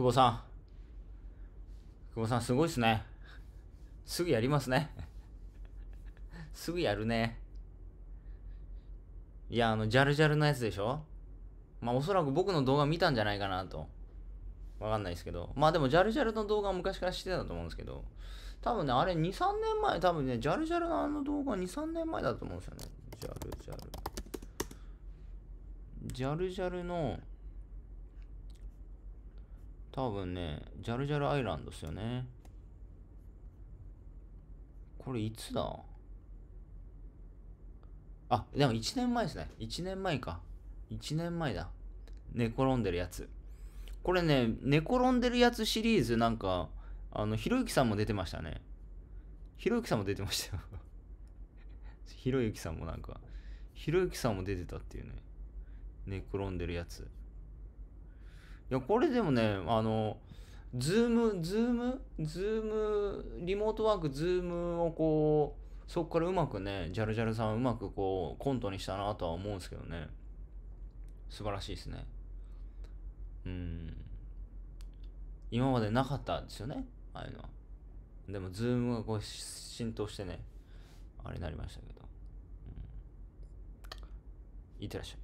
久保さん。久保さん、すごいっすね。すぐやりますね。すぐやるね。いや、あの、ジャルジャルのやつでしょまあ、おそらく僕の動画見たんじゃないかなと。わかんないですけど。まあ、でも、ジャルジャルの動画は昔からしてたと思うんですけど。多分ね、あれ、2、3年前、多分ね、ジャルジャルのあの動画2、3年前だと思うんですよね。ジャルジャル。ジャルジャルの、多分ね、ジャルジャルアイランドっすよね。これいつだあ、でも1年前ですね。1年前か。1年前だ。寝転んでるやつ。これね、寝転んでるやつシリーズなんか、あの、ひろゆきさんも出てましたね。ひろゆきさんも出てましたよ ひろゆきさんもなんか、ひろゆきさんも出てたっていうね。寝転んでるやつ。いや、これでもね、あの、ズーム、ズーム、ズーム、リモートワーク、ズームをこう、そこからうまくね、ジャルジャルさんうまくこう、コントにしたなとは思うんですけどね。素晴らしいですね。うん。今までなかったんですよね、ああいうのは。でも、ズームがこう、浸透してね、あれになりましたけど。うん、いってらっしゃい。